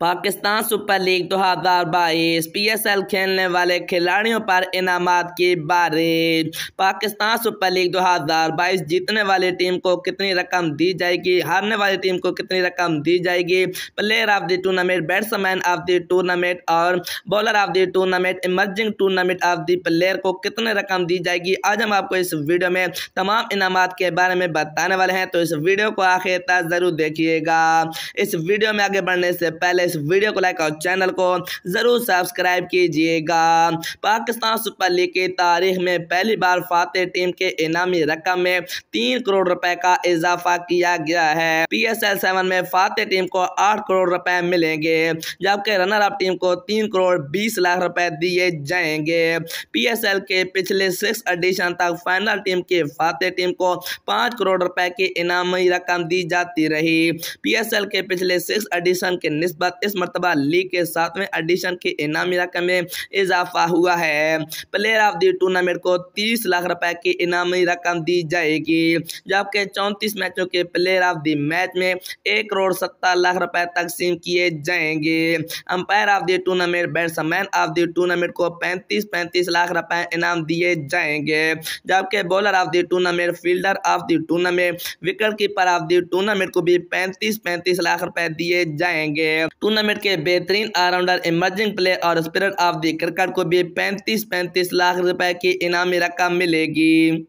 Pakistan super league दो हज़ार बाईस पी एस एल खेलने वाले खिलाड़ियों पर इनाम की बारिश पाकिस्तान सुपर लीग दो हज़ार बाईस जीतने वाली टीम को कितनी रकम दी जाएगी हारने वाली टीम को कितनी रकम दी जाएगी player of the tournament batsman of the tournament और bowler of the tournament emerging tournament of the player को कितनी रकम दी जाएगी आज हम आपको इस वीडियो में तमाम इनाम के बारे में बताने वाले हैं तो इस वीडियो को आखिर तक ज़रूर देखिएगा इस वीडियो में आगे बढ़ने से पहले इस वीडियो को लाइक और चैनल को ज़रूर सब्सक्राइब कीजिएगा पाकिस्तान सुपर लीग की तारीख में पहली बार फातेह टीम के इनामी रकम में तीन करोड़ रुपए का इजाफा किया गया है पी एस एल सेवन में फातेह टीम को आठ करोड़ रुपए मिलेंगे जबकि रनर अप टीम को तीन करोड़ बीस लाख रुपए दिए जाएंगे पी एस एल के पिछले सिक्स एडिशन तक फाइनल टीम की फातेह टीम को पाँच करोड़ रुपए की इनामी रकम दी जाती रही पी एस एल के पिछले सिक्स एडिशन के नस्बत इस मरतबा लीग के में एडिशन की इनामी रकम में इजाफा हुआ है प्लेयर ऑफ द टूर्नामेंट को तीस लाख रुपए की इनामी रकम दी जाएगी जबकि चौंतीस मैचों के प्लेयर ऑफ द मैच में एक करोड़ सत्तर लाख रुपए तकसीम किए जाएंगे umpire of the tournament batsman of the tournament को पैंतीस पैंतीस लाख रुपए इनाम दिए जाएंगे जबकि bowler of the tournament fielder of the tournament wicket keeper of the tournament को भी पैंतीस पैंतीस लाख रुपए दिए जाएंगे टूर्नामेंट के बेहतरीन ऑलराउंडर इमर्जिंग प्लेयर और स्पिरिट ऑफ द क्रिकेट को भी पैंतीस पैंतीस लाख रुपए की इनामी रकम मिलेगी